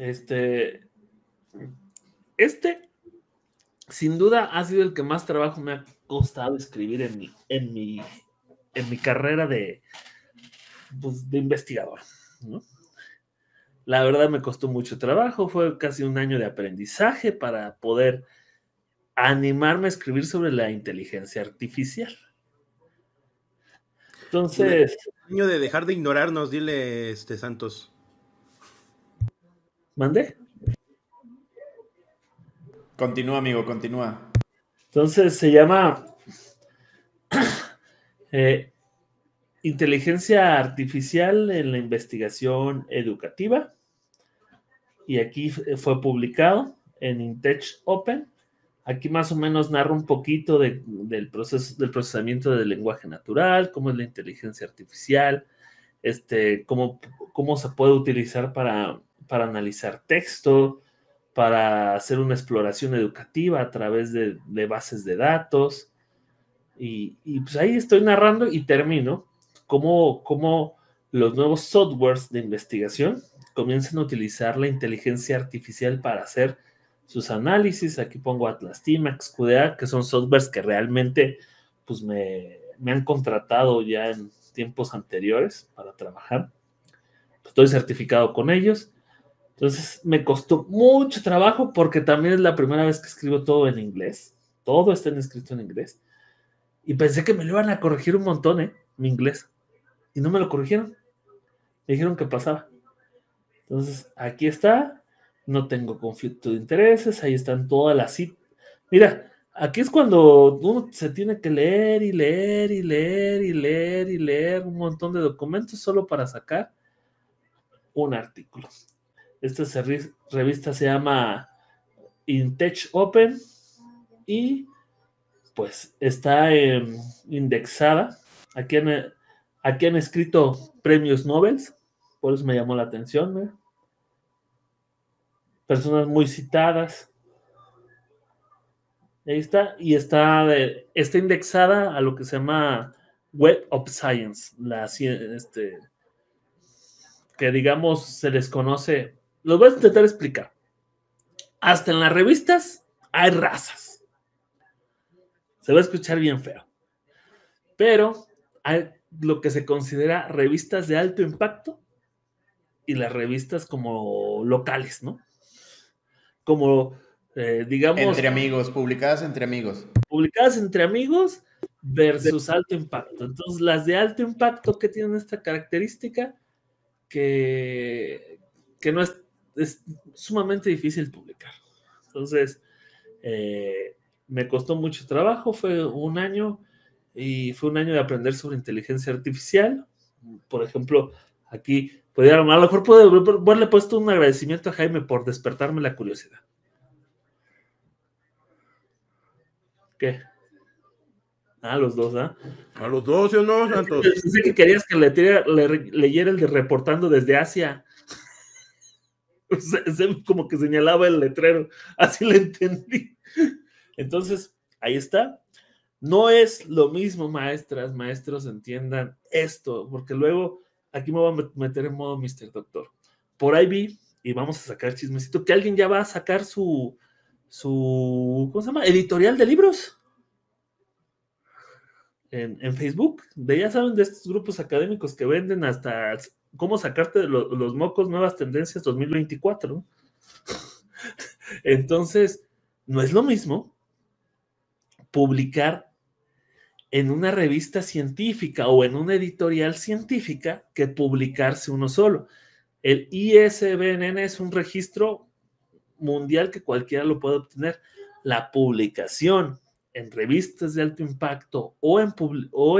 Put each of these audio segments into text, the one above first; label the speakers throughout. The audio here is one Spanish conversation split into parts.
Speaker 1: Este, este, sin duda, ha sido el que más trabajo me ha costado escribir en mi, en en mi carrera de, pues, de investigador. La verdad me costó mucho trabajo, fue casi un año de aprendizaje para poder animarme a escribir sobre la inteligencia artificial.
Speaker 2: Entonces. año de dejar de ignorarnos, dile este Santos.
Speaker 1: ¿Mande? Continúa, amigo, continúa. Entonces se llama eh, Inteligencia Artificial en la Investigación Educativa. Y aquí eh, fue publicado en Intech Open. Aquí más o menos narra un poquito del, proceso, del procesamiento del lenguaje natural, cómo es la inteligencia artificial, este, cómo se puede utilizar para para analizar texto, para hacer una exploración educativa a través de, bases de datos. Y, pues ahí estoy narrando y termino cómo, cómo los nuevos softwares de investigación comienzan a utilizar la inteligencia artificial para hacer sus análisis. Aquí pongo Atlas Team, QDA, que son softwares que realmente pues me, han contratado ya en tiempos anteriores para trabajar. estoy certificado con ellos entonces me costó mucho trabajo porque también es la primera vez que escribo todo en inglés. Todo está en escrito en inglés. Y pensé que me lo iban a corregir un montón, ¿eh? Mi inglés. Y no me lo corrigieron. Me dijeron que pasaba. Entonces, aquí está. No tengo conflicto de intereses. Ahí están todas las citas. Mira, aquí es cuando uno se tiene que leer y leer y leer y leer y leer un montón de documentos solo para sacar un artículo. Esta revista se llama Intech Open y pues está em, indexada. Aquí han, escrito premios Nobel, por eso me llamó la atención. Personas muy citadas. Ahí está, y está, está indexada a lo que se llama Web of Science, la, este, que digamos se les conoce los voy a intentar explicar. Hasta en las revistas hay razas. Se va a escuchar bien feo. Pero hay lo que se considera revistas de alto impacto y las revistas como locales, ¿no? Como, eh, digamos... Entre amigos, publicadas entre amigos. Publicadas entre amigos versus alto impacto. Entonces, las de alto impacto que tienen esta característica que, que no es es sumamente difícil publicar. Entonces, eh, me costó mucho trabajo, fue un año y fue un año de aprender sobre inteligencia artificial. Por ejemplo, aquí podría, a lo mejor puedo he puesto un agradecimiento a Jaime por despertarme la curiosidad. ¿Qué? a ah, los dos, ¿ah? A los dos, ¿sí ¿o no, Santos? Pensé que querías que leyera el de Reportando desde Asia. como que señalaba el letrero, así le entendí. Entonces, ahí está. No es lo mismo, maestras, maestros, entiendan esto, porque luego aquí me voy a meter en modo Mr. Doctor. Por ahí vi, y vamos a sacar chismecito, que alguien ya va a sacar su, su ¿cómo se llama? Editorial de libros. En, Facebook, de ya saben de estos grupos académicos que venden hasta cómo sacarte de los mocos nuevas tendencias 2024. Entonces, no es lo mismo publicar en una revista científica o en una editorial científica que publicarse uno solo. El ISBN es un registro mundial que cualquiera lo puede obtener. La publicación en revistas de alto impacto o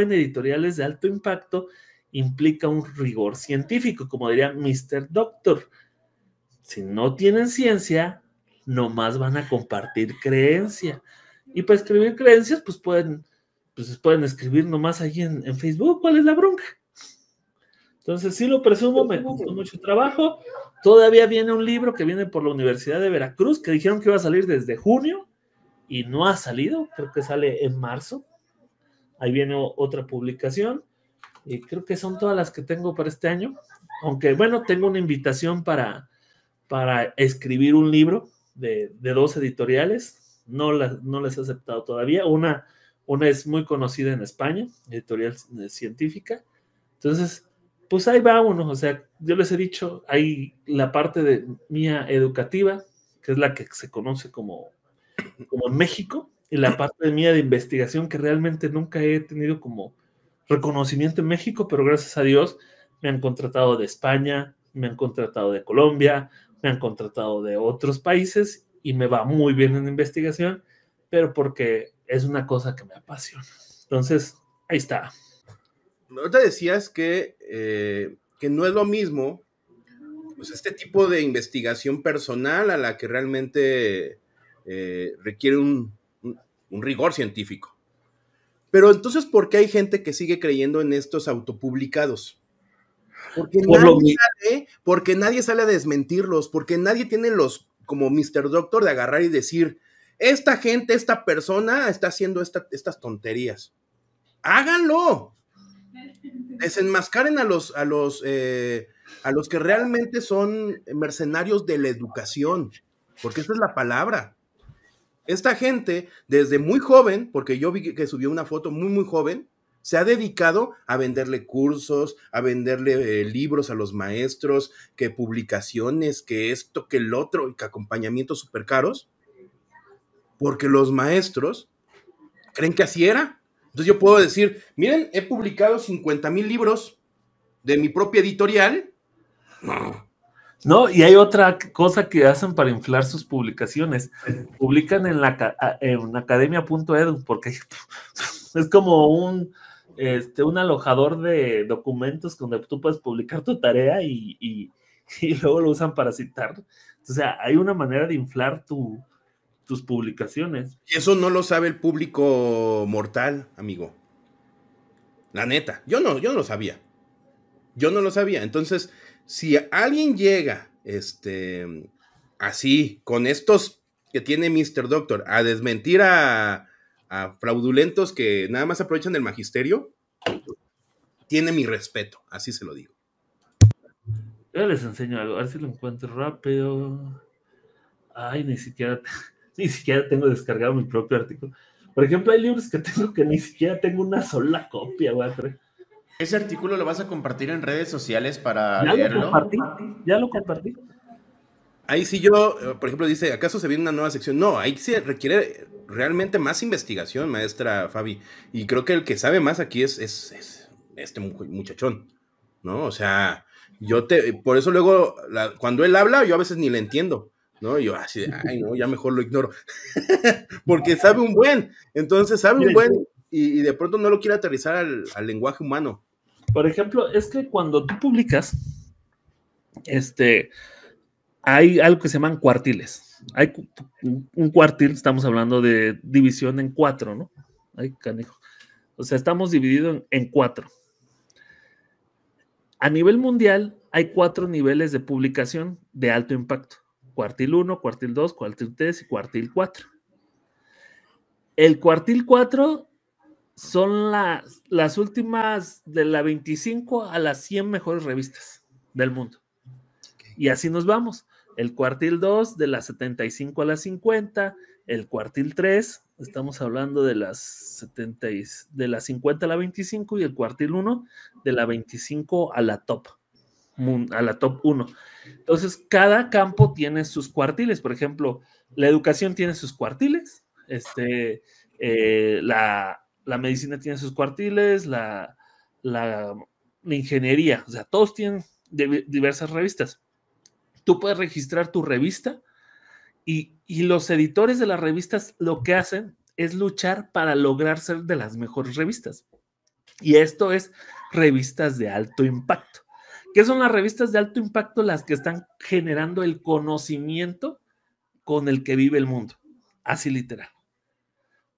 Speaker 1: en editoriales de alto impacto implica un rigor científico, como diría Mr. Doctor. Si no tienen ciencia, nomás van a compartir creencia. Y para escribir creencias, pues pueden, pues pueden escribir nomás ahí en, en Facebook cuál es la bronca. Entonces, sí lo presumo, me costó mucho trabajo. Todavía viene un libro que viene por la Universidad de Veracruz, que dijeron que iba a salir desde junio y no ha salido, creo que sale en marzo. Ahí viene otra publicación. Y creo que son todas las que tengo para este año. Aunque bueno, tengo una invitación para, para escribir un libro de, dos editoriales. No, no las he aceptado todavía. Una, una es muy conocida en España, editorial eh, científica. Entonces, pues ahí va uno. O sea, yo les he dicho, hay la parte de mía educativa, que es la que se conoce como, como México, y la parte de mía de investigación que realmente nunca he tenido como reconocimiento en México, pero gracias a Dios me han contratado de España, me han contratado de Colombia, me han contratado de otros países y me va muy bien en investigación, pero porque es una cosa que me apasiona. Entonces, ahí está. No
Speaker 2: te decías que, eh, que no es lo mismo pues, este tipo de investigación personal a la que realmente eh, requiere un rigor científico. Pero entonces, ¿por qué hay gente que sigue creyendo en estos autopublicados? Porque, nadie, sale, porque nadie sale a desmentirlos, porque nadie tiene los, como Mr. Doctor, de agarrar y decir, esta gente, esta persona está haciendo estas tonterías. Háganlo. Desenmascaren a los, a los, eh, a los que realmente son mercenarios de la educación, porque esa es la palabra. Esta gente, desde muy joven, porque yo vi que subió una foto muy, muy joven, se ha dedicado a venderle cursos, a venderle eh, libros a los maestros, que publicaciones, que esto, que el otro, y que acompañamientos súper caros, porque los maestros creen que así era. Entonces yo puedo decir, miren, he publicado 50 mil libros de mi propia editorial.
Speaker 1: No, y hay otra cosa que hacen para inflar sus publicaciones. Publican en, academia.edu, porque es como un, este, un alojador de documentos donde tú puedes publicar tu tarea y, luego lo usan para citar. O sea, hay una manera de inflar tus publicaciones. Y eso no
Speaker 2: lo sabe el público mortal, amigo. La neta, yo no, yo no lo sabía. Yo no lo sabía. Entonces, si alguien llega, este, así, con estos que tiene Mr. Doctor, a desmentir a, fraudulentos que nada más aprovechan el magisterio, tiene mi respeto, así se lo digo.
Speaker 1: Yo les enseño algo, a ver si lo encuentro rápido. Ay, ni siquiera, ni siquiera tengo descargado mi propio artículo. Por ejemplo, hay libros que tengo que ni siquiera tengo una sola copia, güey.
Speaker 2: Ese artículo lo vas a compartir en redes sociales para ya Lo compartí,
Speaker 1: ya lo compartí.
Speaker 2: Ahí sí yo, eh, por ejemplo, dice, ¿acaso se viene una nueva sección? No, ahí sí requiere realmente más investigación, maestra Fabi. Y creo que el que sabe más aquí es, este muchachón, ¿no? O sea, yo te, por eso luego, cuando él habla, yo a veces ni le entiendo, ¿no? Yo así, ah, ay, no, ya mejor lo ignoro, porque sabe un buen,
Speaker 1: entonces sabe un buen
Speaker 2: y, de pronto no lo quiere aterrizar al lenguaje humano,
Speaker 1: por ejemplo, es que cuando tú publicas, este, hay algo que se llaman cuartiles. Hay un cuartil, estamos hablando de división en cuatro, ¿no? Ay, O sea, estamos divididos en, cuatro. A nivel mundial, hay cuatro niveles de publicación de alto impacto. Cuartil 1, cuartil 2, cuartil 3 y cuartil 4. El cuartil 4 son las, últimas de la 25 a las 100 mejores revistas del mundo. Y así nos vamos. El cuartil 2 de la 75 a la 50, el cuartil 3, estamos hablando de las 70 de las 50 a la 25 y el cuartil 1 de la 25 a la top a la top 1. Entonces, cada campo tiene sus cuartiles, por ejemplo, la educación tiene sus cuartiles, este, eh, la, la medicina tiene sus cuartiles, la, la, ingeniería, o sea, todos tienen diversas revistas. Tú puedes registrar tu revista y, y los editores de las revistas lo que hacen es luchar para lograr ser de las mejores revistas. Y esto es revistas de alto impacto. ¿Qué son las revistas de alto impacto? Las que están generando el conocimiento con el que vive el mundo. Así literal.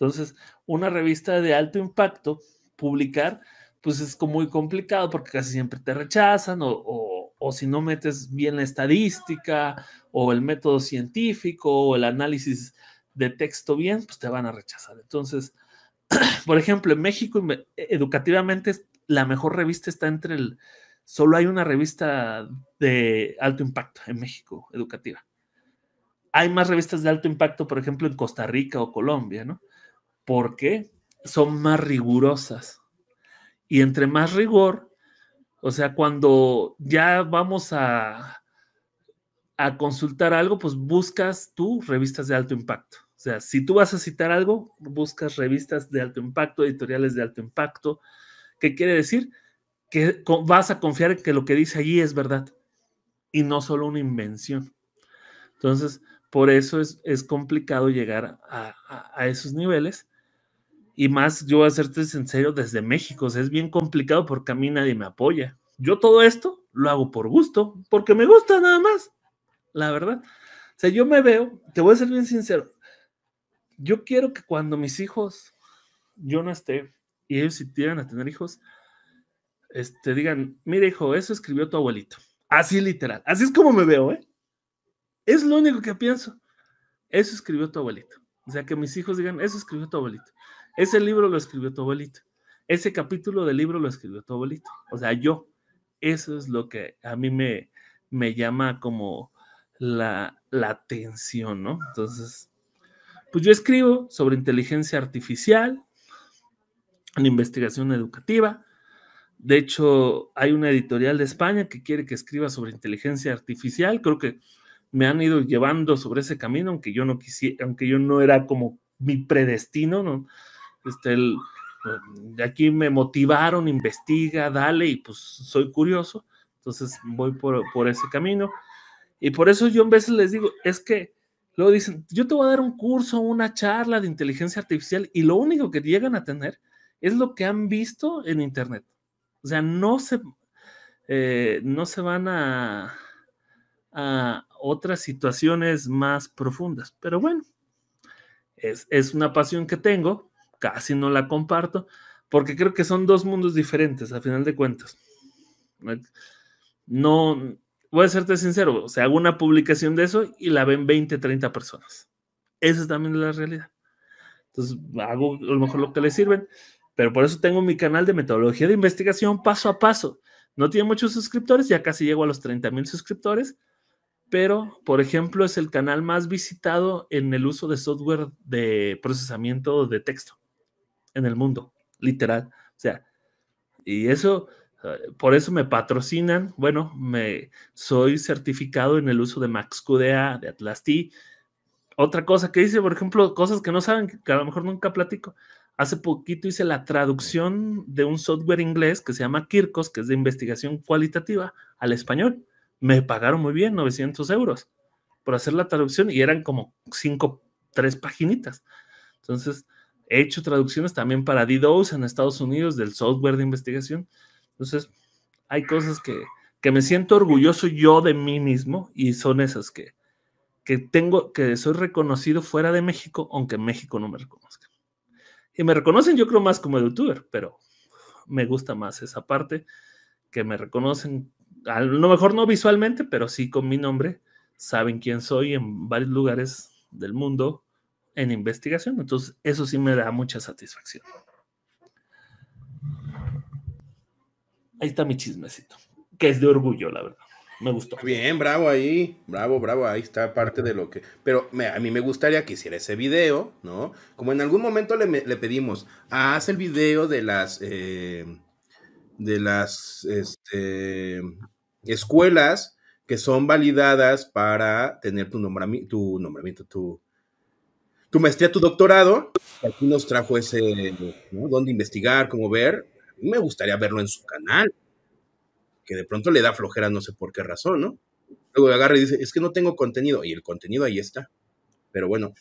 Speaker 1: Entonces, una revista de alto impacto, publicar, pues es como muy complicado porque casi siempre te rechazan o, o si no metes bien la estadística o el método científico o el análisis de texto bien, pues te van a rechazar. Entonces, por ejemplo, en México educativamente la mejor revista está entre el... Solo hay una revista de alto impacto en México educativa. Hay más revistas de alto impacto, por ejemplo, en Costa Rica o Colombia, ¿no? porque son más rigurosas. Y entre más rigor, o sea, cuando ya vamos a, a consultar algo, pues buscas tú revistas de alto impacto. O sea, si tú vas a citar algo, buscas revistas de alto impacto, editoriales de alto impacto. ¿Qué quiere decir? Que vas a confiar en que lo que dice allí es verdad y no solo una invención. Entonces, por eso es, complicado llegar a esos niveles y más, yo voy a serte sincero, desde México, es bien complicado porque a mí nadie me apoya. Yo todo esto lo hago por gusto, porque me gusta nada más, la verdad. O sea, yo me veo, te voy a ser bien sincero, yo quiero que cuando mis hijos, yo no esté, y ellos si tienen a tener hijos, este, digan, mire hijo, eso escribió tu abuelito. Así literal, así es como me veo, ¿eh? Es lo único que pienso. Eso escribió tu abuelito. O sea, que mis hijos digan, eso escribió tu abuelito. Ese libro lo escribió tu abuelito. Ese capítulo del libro lo escribió tu abuelito. O sea, yo. Eso es lo que a mí me, me llama como la, la atención, ¿no? Entonces, pues yo escribo sobre inteligencia artificial, en investigación educativa. De hecho, hay una editorial de España que quiere que escriba sobre inteligencia artificial. Creo que me han ido llevando sobre ese camino, aunque yo no quisiera, aunque yo no era como mi predestino, ¿no? de este, eh, aquí me motivaron, investiga, dale, y pues soy curioso, entonces voy por, ese camino. Y por eso yo a veces les digo, es que luego dicen, yo te voy a dar un curso, una charla de inteligencia artificial, y lo único que llegan a tener es lo que han visto en Internet. O sea, no se, eh, no se van a, a otras situaciones más profundas. Pero bueno, es, es una pasión que tengo, casi no la comparto, porque creo que son dos mundos diferentes, a final de cuentas. No, voy a serte sincero, o sea, hago una publicación de eso y la ven 20, 30 personas. Esa es también la realidad. Entonces, hago a lo mejor lo que le sirven, pero por eso tengo mi canal de metodología de investigación paso a paso. No tiene muchos suscriptores, ya casi llego a los 30 mil suscriptores, pero, por ejemplo, es el canal más visitado en el uso de software de procesamiento de texto en el mundo, literal. O sea, y eso, eh, por eso me patrocinan. Bueno, me soy certificado en el uso de Max QDA, de Atlas T. Otra cosa que hice, por ejemplo, cosas que no saben, que a lo mejor nunca platico. Hace poquito hice la traducción de un software inglés que se llama Kirkos, que es de investigación cualitativa, al español. Me pagaron muy bien, 900 euros, por hacer la traducción y eran como 5, 3 paginitas. Entonces, He hecho traducciones también para DDoS en Estados Unidos del software de investigación. Entonces, hay cosas que, que me siento orgulloso yo de mí mismo y son esas que, que tengo, que soy reconocido fuera de México, aunque México no me reconozca. Y me reconocen yo creo más como youtuber, pero me gusta más esa parte, que me reconocen, a lo mejor no visualmente, pero sí con mi nombre, saben quién soy en varios lugares del mundo en investigación. Entonces, eso sí me da mucha satisfacción. Ahí está mi chismecito, que es de orgullo, la verdad. Me gustó. Bien, bravo ahí, bravo,
Speaker 2: bravo, ahí está parte de lo que... Pero a mí me gustaría que hiciera ese video, ¿no? Como en algún momento le, pedimos, haz el video de las... Eh, de las este, escuelas que son validadas para tener tu, nombramiento, tu nombramiento, tu, tu maestría, tu doctorado, aquí nos trajo ese, ¿no? Dónde investigar, cómo ver. A mí me gustaría verlo en su canal, que de pronto le da flojera, no sé por qué razón, ¿no? Luego agarra y dice, es que no tengo contenido, y el contenido ahí está. Pero bueno,